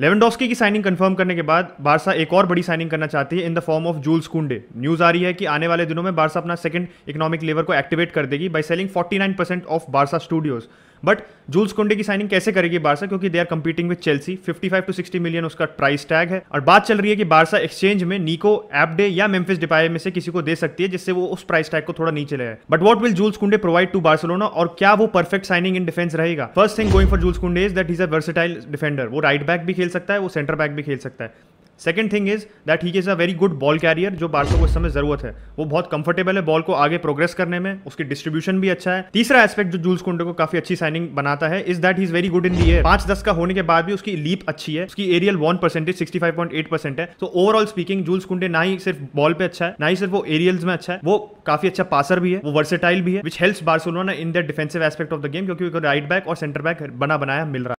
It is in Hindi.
लेवनडॉस्की की साइनिंग कंफर्म करने के बाद बारसा एक और बड़ी साइनिंग करना चाहती है in the form of Jules Kounde news आ रही है कि आने वाले दिनों में बारसा अपना सेकंड इकोनॉमिक लेवर को एक्टिवेट कर देगी by selling 49% of Barca Studios but Jules Kounde की साइनिंग कैसे करेगी बारसा क्योंकि they are competing with Chelsea 55 to 60 million उसका प्राइस टैग है और बात चल रही है कि बारसा एक्सचेंज में नीको एपडे या मेम्फिस डिपाई में से किसी को दे सकती है जिससे वो उस प्राइस टैग को थोड़ा नीचे ले but what will Jules Kounde provide to Barcelona और क्या वो परफेक्ट साइनिंग इन डिफेंस रहेगा first thing going for Jules Kounde is that is a versatile defender वो राइट बैक भी खेल सकता है वो सेंटर बैक भी खेल सकता है second thing is that he is a very good ball carrier जो बारसो को इस समय जरूरत है वो बहुत कंफर्टेबल है बॉल को आगे प्रोग्रेस करने में उसकी डिस्ट्रीब्यूशन भी अच्छा है तीसरा एस्पेक्ट जो जूल्स कुंडे को काफी अच्छी साइनिंग बनाता है is that he is very good in the air पांच दस का होने के बाद भी उसकी लीप अच्छी है उसकी aerial won percentage sixty five point eight percent है तो ओवरऑल स्पीकिंग जूल्स कुंडे ना ही सिर्फ बॉल पे अच्छा है ना ही सिर्फ वो एरियल में अच्छा है वो काफी अच्छा पासर भी है वो वर्सेटाइल भी है which help Barcelona in the defensive aspect of the game क्योंकि राइट बैक और सेंटर बैक बना बनाया मिल रहा है